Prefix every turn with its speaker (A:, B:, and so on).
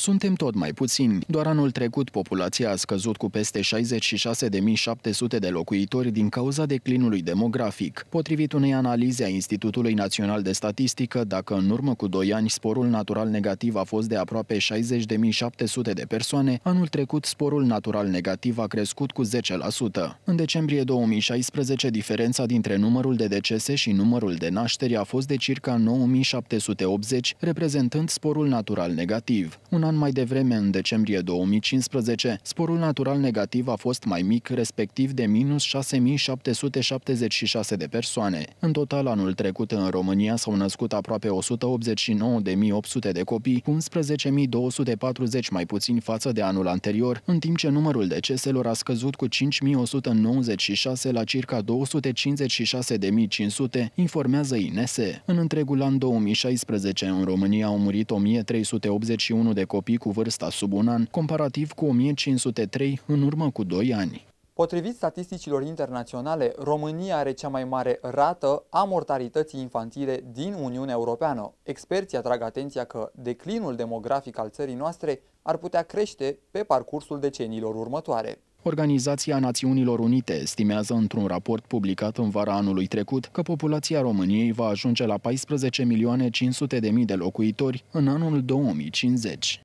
A: Suntem tot mai puțini. Doar anul trecut populația a scăzut cu peste 66.700 de locuitori din cauza declinului demografic. Potrivit unei analize a Institutului Național de Statistică, dacă în urmă cu 2 ani sporul natural negativ a fost de aproape 60.700 de persoane, anul trecut sporul natural negativ a crescut cu 10%. În decembrie 2016, diferența dintre numărul de decese și numărul de nașteri a fost de circa 9.780, reprezentând sporul natural negativ. Un an mai devreme, în decembrie 2015, sporul natural negativ a fost mai mic, respectiv de minus 6.776 de persoane. În total, anul trecut în România s-au născut aproape 189.800 de copii, cu 11.240 mai puțin față de anul anterior, în timp ce numărul deceselor a scăzut cu 5.196 la circa 256.500, informează INSE. În întregul an 2016, în România au murit 1.381 de copii, copii cu vârsta sub un an, comparativ cu 1503 în urmă cu 2 ani. Potrivit
B: statisticilor internaționale, România are cea mai mare rată a mortalității infantile din Uniunea Europeană. Experții atrag atenția că declinul demografic al țării noastre ar putea crește pe parcursul deceniilor următoare.
A: Organizația Națiunilor Unite estimează într-un raport publicat în vara anului trecut că populația României va ajunge la 14.500.000 de locuitori în anul 2050.